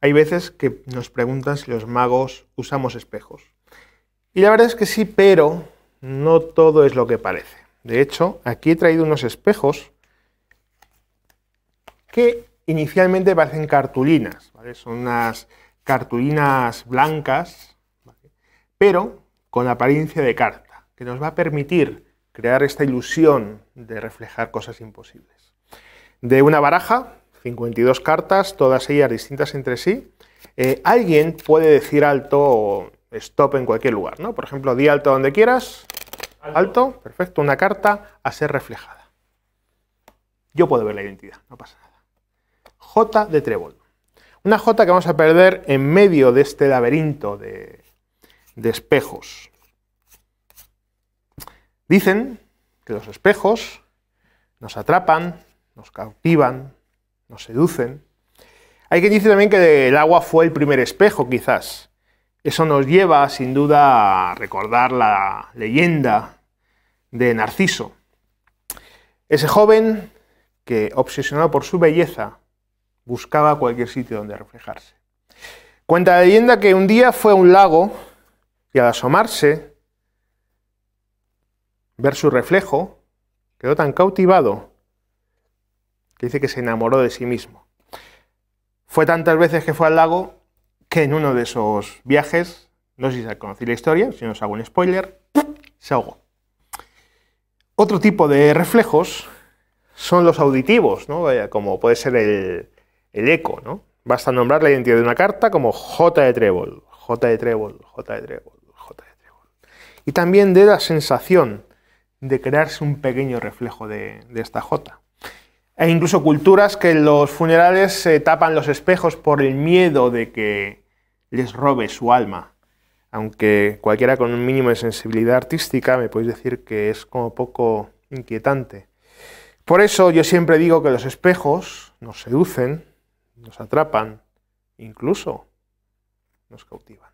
Hay veces que nos preguntan si los magos usamos espejos. Y la verdad es que sí, pero no todo es lo que parece. De hecho, aquí he traído unos espejos que inicialmente parecen cartulinas, son unas cartulinas blancas, pero con apariencia de carta, que nos va a permitir crear esta ilusión de reflejar cosas imposibles. De una baraja 52 cartas, todas ellas distintas entre sí. Eh, alguien puede decir alto o stop en cualquier lugar, ¿no? Por ejemplo, di alto donde quieras, alto, perfecto, una carta a ser reflejada. Yo puedo ver la identidad, no pasa nada. J de trébol. Una J que vamos a perder en medio de este laberinto de espejos. Dicen que los espejos nos atrapan, nos cautivan, nos seducen. Hay quien dice también que el agua fue el primer espejo, quizás. Eso nos lleva, sin duda, a recordar la leyenda de Narciso. Ese joven que, obsesionado por su belleza, buscaba cualquier sitio donde reflejarse. Cuenta la leyenda que un día fue a un lago y al asomarse, ver su reflejo, quedó tan cautivado que dice que se enamoró de sí mismo. Fue tantas veces que fue al lago que en uno de esos viajes, no sé si conocí la historia, si no os hago un spoiler, se ahogó. Otro tipo de reflejos son los auditivos, ¿no? como puede ser el, eco. ¿no? Basta nombrar la identidad de una carta como J de trébol, J de trébol, J de trébol, J de trébol. Y también de la sensación de crearse un pequeño reflejo de, de esta J. Hay e incluso culturas que en los funerales se tapan los espejos por el miedo de que les robe su alma. Aunque cualquiera con un mínimo de sensibilidad artística me podéis decir que es como poco inquietante. Por eso yo siempre digo que los espejos nos seducen, nos atrapan, incluso nos cautivan.